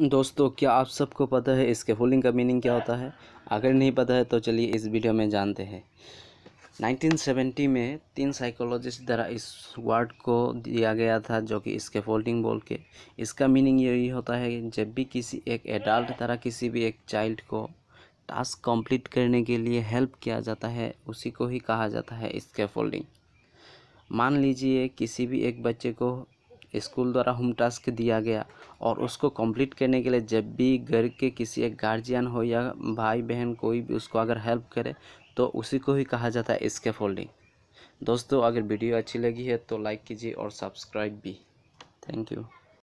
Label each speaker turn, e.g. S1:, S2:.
S1: दोस्तों क्या आप सबको पता है स्केफोल्डिंग का मीनिंग क्या होता है अगर नहीं पता है तो चलिए इस वीडियो में जानते हैं 1970 में तीन साइकोलॉजिस्ट द्वारा इस वर्ड को दिया गया था जो कि स्केफोल्डिंग बोल के इसका मीनिंग यही होता है जब भी किसी एक एडल्ट द्वारा किसी भी एक चाइल्ड को टास्क कंप्लीट करने के लिए हेल्प किया जाता है उसी को ही कहा जाता है इसके मान लीजिए किसी भी एक बच्चे को स्कूल द्वारा होम टास्क दिया गया और उसको कंप्लीट करने के लिए जब भी घर के किसी एक गार्जियन हो या भाई बहन कोई भी उसको अगर हेल्प करे तो उसी को ही कहा जाता है इसके फोल्डिंग दोस्तों अगर वीडियो अच्छी लगी है तो लाइक कीजिए और सब्सक्राइब भी थैंक यू